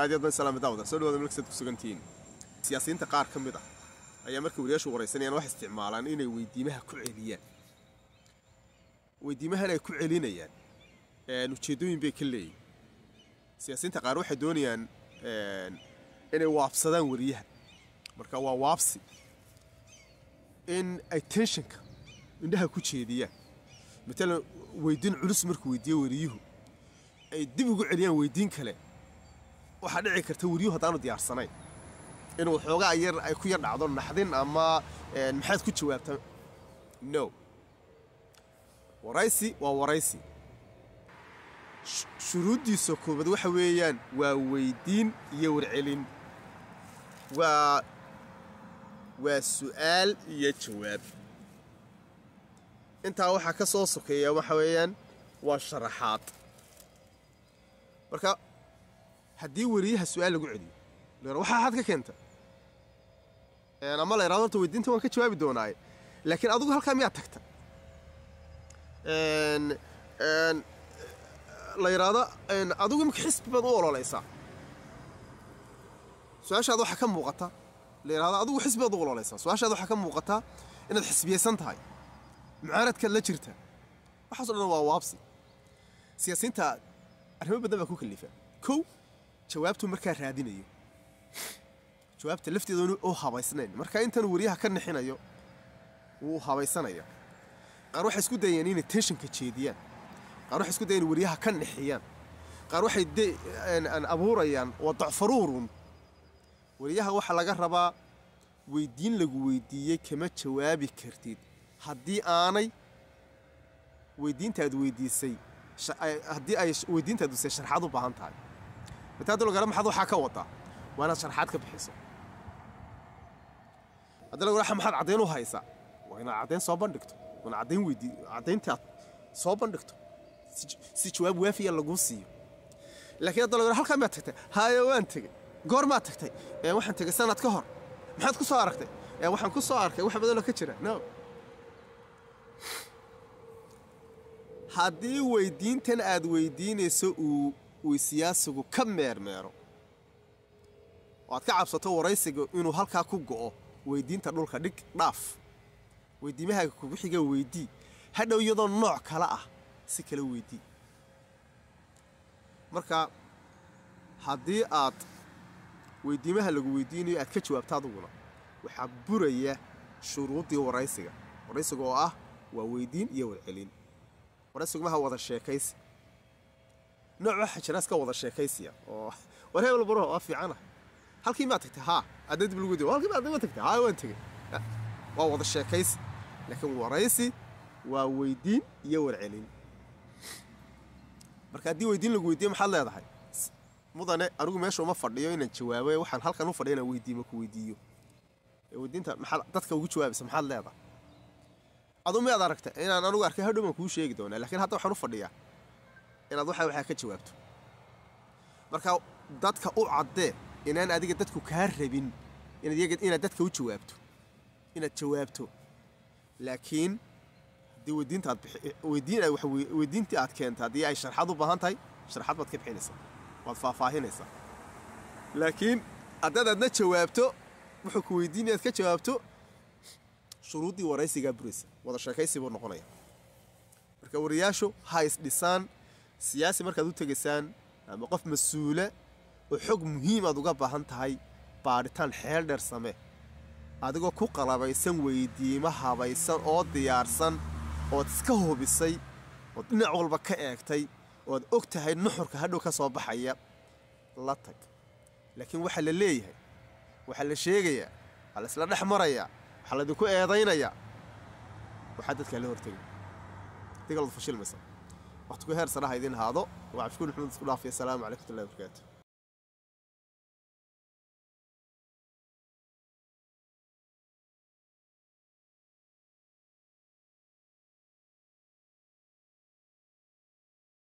aad yaad baan salaamadaawada soo dhawada melksaad ku sugantihiin siyaasiyiinta qaar ka mid ah ayaa markay wariyaashu waraysanayaan wax isticmaalaan inay weydiimaha ku celiyaan weydiimahan ay ku celinayaan ujeedooyin bay ka leeyihin siyaasiyiinta qaar waxay doonayaan inay waabsadaan wariyaha marka waa waabsi in ay tenshinka indhaha ku jeediyaan matalan weydiin culus markuu weydiiye wariyuhu ay dib ugu celiyaan weydiin kale waxaa dhici karta weriyu haddaanu diyaarsanayn inuu xoogaa yar ay ku yar dhacdo naxdin ama eh, maxaad ku jawaabta no waraysi waa waraysi shuruuddiisa koobaad waxa weeyaan waa weyddiin iyo warcelin waa waa su'aal iyo jawaab intaa waxaa ka soo sokeeya waxa weeyaan waa sharaxaad marka haddii weriyaha su-aal lagu celiyo leer waxaa had ka keenta ama la yidhahdo weydiinta waan ka jawaabi doonaaye laakiin adugu halkaa miyaad tagta la yidhaahdo adigu imika xisbi baad u ololaysaa su-aashaada waxaa ka muuqata la yidhahdo adigu xisbi baad u ololaysaa su-aashaada waxaa ka muuqataa inaad xisbiyeysan tahay mucaaradkaad la jirta waxaaso dhan waa waabsi siyaasiyiinta arrimo badan baa ku kallifaa kow jawaabtu markaa raadinayo jawaabta lafteeda u habaysnayn markaa intan wariyaha ka nixinayo wuu habaysanaya qaar waxay isku dayeen inay tenshinka jeediyaan qaar waxay isku dayeen wariyaha ka nixiyaan qaar waxay abuurayaan waa dacfaruurun wariyaha waxaa laga rabaa weydiin lagu weydiiyey kama jawaabi kartid haddii aanay weydiintaad weydiisay haddii ay weydiintaad weydiisay sharxaad u baahan tahay mataada lagala maxaad waxaa ka wadaa waa inaad sharxaad ka bixiso hadda lagala maxaad caddayn u haysaa waa inaad caddayn soo bandhigto waana caddayn weydii caddayntaad soo bandhigto si jawaab waafiya laguu siiyo laakiin hadda lagala halkaa maad tagtay haye waan tegey goor maad tagtay ee waxaan tegey sanad ka hor maxaad ku soo aragtay ee waxaan ku soo arkay wax badanoo ka jira no haddii weydiintan aad weydiinayso uu uu siyaasigu ka meermeero oo aad ka cabsato waraysiga inuu halkaa ku go'o weydiinta dhulka dhig dhaaf weydiimahaaga kugu xiga weydii hadhow iyadoo nooc kale ah si kale weydii marka haddii aad weydiimaha lagu weydiinayo aad ka jawaabta aduguna waxaa buraya shuruuddii waraysiga waraysiga oo ah waa weydiin iyo wadcelin waraysigu maha wada sheekaysi nooca xajanaas ka wada sheekaysiya oo war hebel baro waa fiicana halkii maa tagtay haa adna dib lagu dayo halkii maa dib tagtay haa waan tegay waa wada sheekaysi laakiin waraysi waa weydiin iyo warcelin marka haddii weydiin lagu weydiiyo maxaad leedahay mudane anigu meesha uma fadhiyo inaan jawaabo waxaan halkan u fadhiyo inaan weydiimo ku weydiiyo weydiinta maxaad dadka ugu jawaabaysa maxaad leedahay adu miyaad aragta inaan anigu arkay hadhow baan kuu sheegi doonaa laakiin hadda waxaan u fadhiyaa inaad waxa waxaa ka jawaabto marka dadka u caddee inaan adiga dadku kaa rabin inaad dadka u jawaabto inaad jawaabto laakiin haddii weydiinta aad keenta haddii ay sharxad u baahan tahay sharxad baad ka bixinaysaa waad faahfaahinaysaa laakiin haddaad aadna jawaabto wuxuu ku weydiinaya aad ka jawaabto shuruuddii waraysigaa buraysa wada sheekaysi buu noqonaya marka wariyaashu ha isdhisaan siyaasi markaad u tegaysaan ama qof mas-uule oo xog muhiimaad uga baahan tahay baadhitaan xeel dheer same adigoo ku qalabaysan weydiimo habaysan oo diyaarsan ood iska hubisay ood dhinac walba ka eegtay oad og tahay nuxurka hadhow ka soo baxaya la tag laakiin waxaa la leeyahay waxaa la sheegayaa waxaa la isla dhex marayaa waxaa laydinku eedaynayaa waxaa dadkaa la hortegay diga lad fashilmaysa وقت كهير صراحة يدين هذا وعفكون محمد صلاح في السلام عليكم ورحمة الله وبركاته